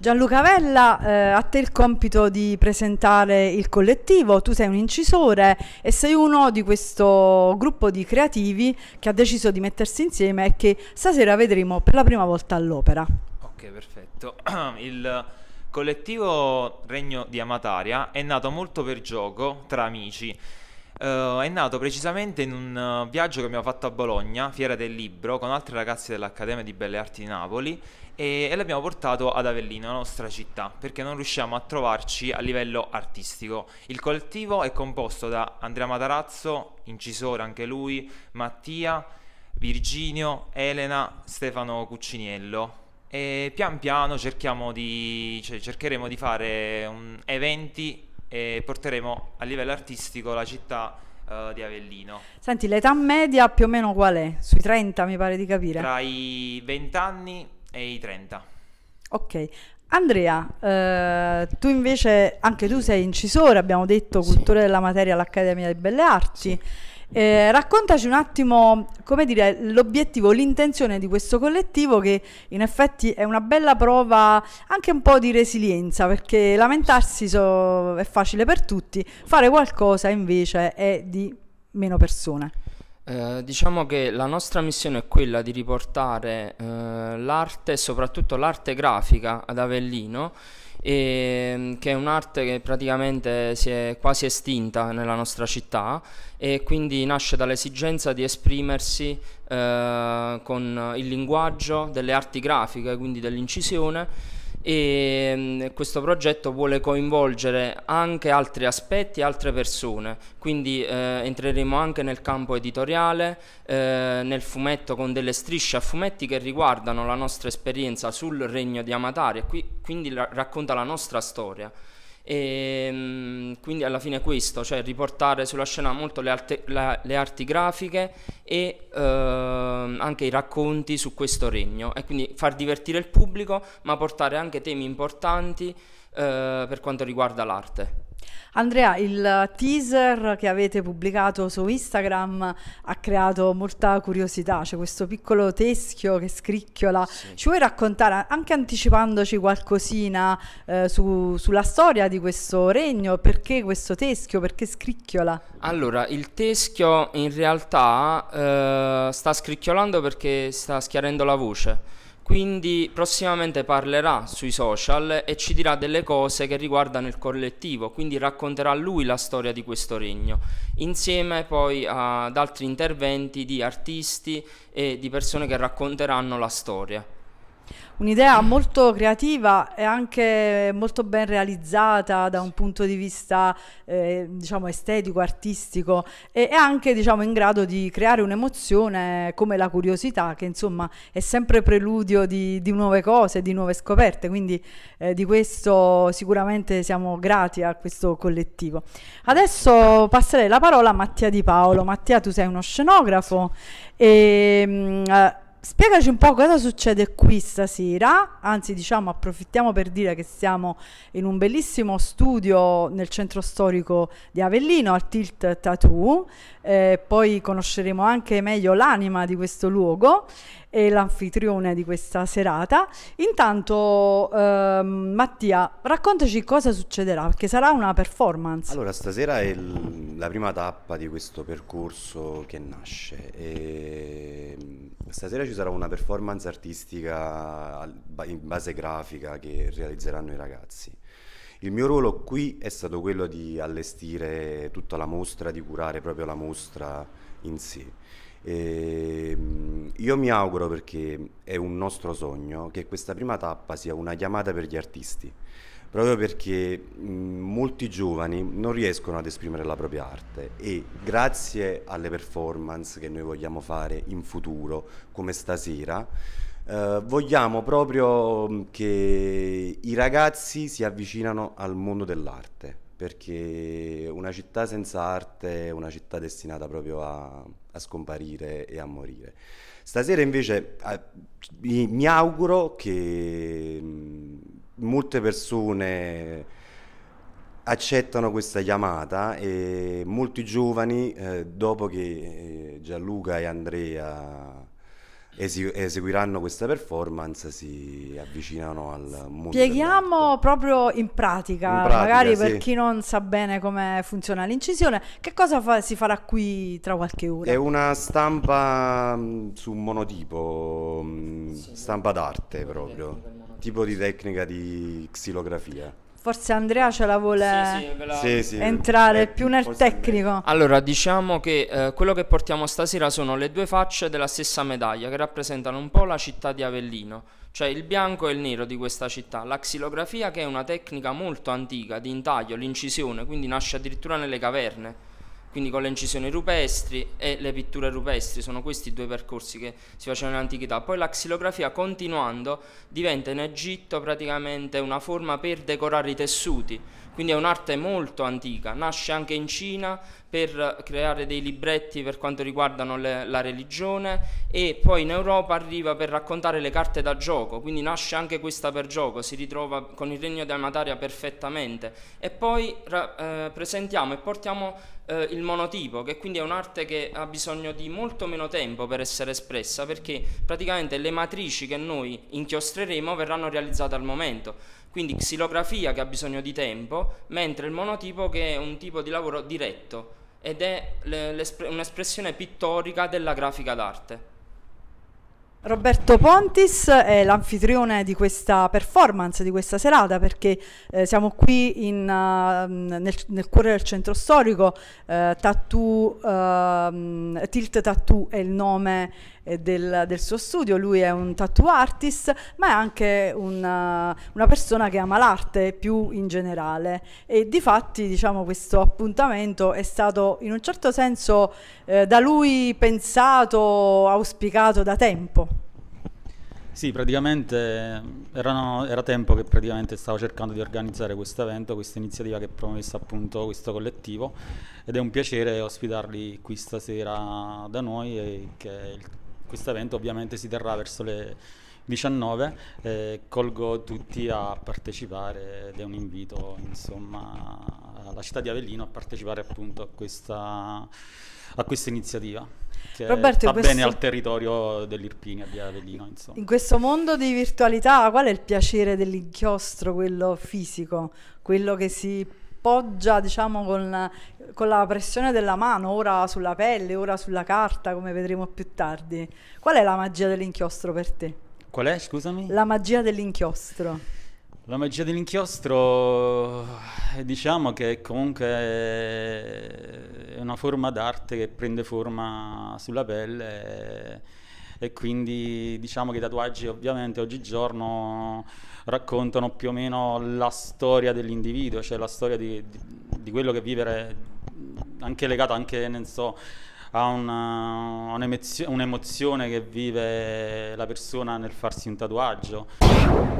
Gianluca Vella, eh, a te il compito di presentare il collettivo, tu sei un incisore e sei uno di questo gruppo di creativi che ha deciso di mettersi insieme e che stasera vedremo per la prima volta all'opera. Ok, perfetto. Il collettivo Regno di Amataria è nato molto per gioco tra amici Uh, è nato precisamente in un uh, viaggio che abbiamo fatto a Bologna, Fiera del Libro, con altri ragazzi dell'Accademia di Belle Arti di Napoli e, e l'abbiamo portato ad Avellino, la nostra città, perché non riusciamo a trovarci a livello artistico. Il collettivo è composto da Andrea Matarazzo, incisore anche lui, Mattia, Virginio, Elena, Stefano Cucciniello e pian piano cerchiamo di, cioè, cercheremo di fare un, eventi e porteremo a livello artistico la città uh, di Avellino. Senti, l'età media più o meno qual è? Sui 30 mi pare di capire. Tra i 20 anni e i 30. Ok. Andrea, eh, tu invece, anche tu sei incisore, abbiamo detto, cultore sì. della materia all'Accademia delle Belle Arti. Sì. Eh, raccontaci un attimo, come dire, l'obiettivo, l'intenzione di questo collettivo che in effetti è una bella prova anche un po' di resilienza, perché lamentarsi so, è facile per tutti, fare qualcosa invece è di meno persone. Eh, diciamo che la nostra missione è quella di riportare eh, l'arte, soprattutto l'arte grafica ad Avellino e, ehm, che è un'arte che praticamente si è quasi estinta nella nostra città e quindi nasce dall'esigenza di esprimersi eh, con il linguaggio delle arti grafiche, quindi dell'incisione e mm, questo progetto vuole coinvolgere anche altri aspetti e altre persone, quindi eh, entreremo anche nel campo editoriale, eh, nel fumetto con delle strisce a fumetti che riguardano la nostra esperienza sul regno di Amatari e qui quindi ra- racconta la nostra storia. E, ehm, quindi alla fine questo, cioè riportare sulla scena molto le, arte, la, le arti grafiche e eh, anche i racconti su questo regno e quindi far divertire il pubblico ma portare anche temi importanti eh, per quanto riguarda l'arte. Andrea, il teaser che avete pubblicato su Instagram ha creato molta curiosità, c'è questo piccolo teschio che scricchiola. Sì. Ci vuoi raccontare, anche anticipandoci qualcosina eh, su, sulla storia di questo regno, perché questo teschio, perché scricchiola? Allora, il teschio in realtà eh, sta scricchiolando perché sta schiarendo la voce. Quindi prossimamente parlerà sui social e ci dirà delle cose che riguardano il collettivo, quindi racconterà lui la storia di questo regno, insieme poi ad altri interventi di artisti e di persone che racconteranno la storia. Un'idea molto creativa e anche molto ben realizzata da un punto di vista eh, diciamo estetico, artistico e, e anche diciamo, in grado di creare un'emozione come la curiosità che insomma è sempre preludio di, di nuove cose, di nuove scoperte, quindi eh, di questo sicuramente siamo grati a questo collettivo. Adesso passerei la parola a Mattia Di Paolo. Mattia tu sei uno scenografo e... Mh, mm, eh, spiegaci un po' cosa succede qui stasera, anzi diciamo approfittiamo per dire che siamo in un bellissimo studio nel centro storico di Avellino al Tilt Tattoo, eh, poi conosceremo anche meglio l'anima di questo luogo e l'anfitrione di questa serata. Intanto eh, Mattia, raccontaci cosa succederà, perché sarà una performance. Allora, stasera è il, la prima tappa di questo percorso che nasce. E ehm, stasera ci sarà una performance artistica in base grafica che realizzeranno i ragazzi. Il mio ruolo qui è stato quello di allestire tutta la mostra, di curare proprio la mostra in sé e ehm, io mi auguro, perché è un nostro sogno, che questa prima tappa sia una chiamata per gli artisti, proprio perché molti giovani non riescono ad esprimere la propria arte e grazie alle performance che noi vogliamo fare in futuro, come stasera, eh, vogliamo proprio che i ragazzi si avvicinano al mondo dell'arte perché una città senza arte è una città destinata proprio a, a scomparire e a morire. Stasera invece a, eh, mi auguro che mm, molte persone accettano questa chiamata e molti giovani, eh, dopo che eh, Gianluca e Andrea eseguiranno questa performance si avvicinano al mondo. Spieghiamo proprio in pratica, in pratica magari sì. per chi non sa bene come funziona l'incisione, che cosa fa- si farà qui tra qualche ora? È una stampa mm, su un monotipo, mm, sì, stampa d'arte proprio, tipo di tecnica di xilografia. Forse Andrea ce la vuole sì, sì, la... entrare eh, più nel tecnico. Andrea. Allora, diciamo che eh, quello che portiamo stasera sono le due facce della stessa medaglia che rappresentano un po' la città di Avellino, cioè il bianco e il nero di questa città. La xilografia che è una tecnica molto antica di intaglio, l'incisione, quindi nasce addirittura nelle caverne quindi con le incisioni rupestri e le pitture rupestri, sono questi i due percorsi che si facevano in antichità. Poi la xilografia continuando diventa in Egitto praticamente una forma per decorare i tessuti, quindi è un'arte molto antica, nasce anche in Cina per creare dei libretti per quanto riguardano le, la religione e poi in Europa arriva per raccontare le carte da gioco, quindi nasce anche questa per gioco, si ritrova con il regno di Amataria perfettamente e poi eh, presentiamo e portiamo eh, il monotipo che quindi è un'arte che ha bisogno di molto meno tempo per essere espressa perché praticamente le matrici che noi inchiostreremo verranno realizzate al momento quindi xilografia che ha bisogno di tempo, mentre il monotipo che è un tipo di lavoro diretto ed è un'espressione pittorica della grafica d'arte. Roberto Pontis è l'anfitrione di questa performance, di questa serata, perché eh, siamo qui in, uh, nel, nel, cuore del centro storico, uh, Tattoo, uh, Tilt Tattoo è il nome eh, del, del, suo studio, lui è un tattoo artist ma è anche una, eh, una persona che ama l'arte più in generale e di fatti diciamo, questo appuntamento è stato in un certo senso eh, da lui pensato, auspicato da tempo. Sì, praticamente eh, erano, era tempo che praticamente stavo cercando di organizzare questo evento, questa iniziativa che promessa appunto questo collettivo ed è un piacere ospitarli qui stasera da noi e che il questo evento ovviamente si terrà verso le 19, eh, colgo tutti a partecipare ed è un invito insomma, alla città di Avellino a partecipare appunto a questa, a questa iniziativa che Roberto, va questo... bene al territorio dell'Irpinia di Avellino. Insomma. In questo mondo di virtualità qual è il piacere dell'inchiostro, quello fisico, quello che si appoggia diciamo con la, con la pressione della mano, ora sulla pelle, ora sulla carta, come vedremo più tardi. Qual è la magia dell'inchiostro per te? Qual è, scusami? La magia dell'inchiostro. La magia dell'inchiostro diciamo che comunque è una forma d'arte che prende forma sulla pelle e quindi diciamo che i tatuaggi ovviamente oggigiorno raccontano più o meno la storia dell'individuo, cioè la storia di, di, di quello che vivere, anche legato anche, non so, a una, un'emozione, un'emozione che vive la persona nel farsi un tatuaggio.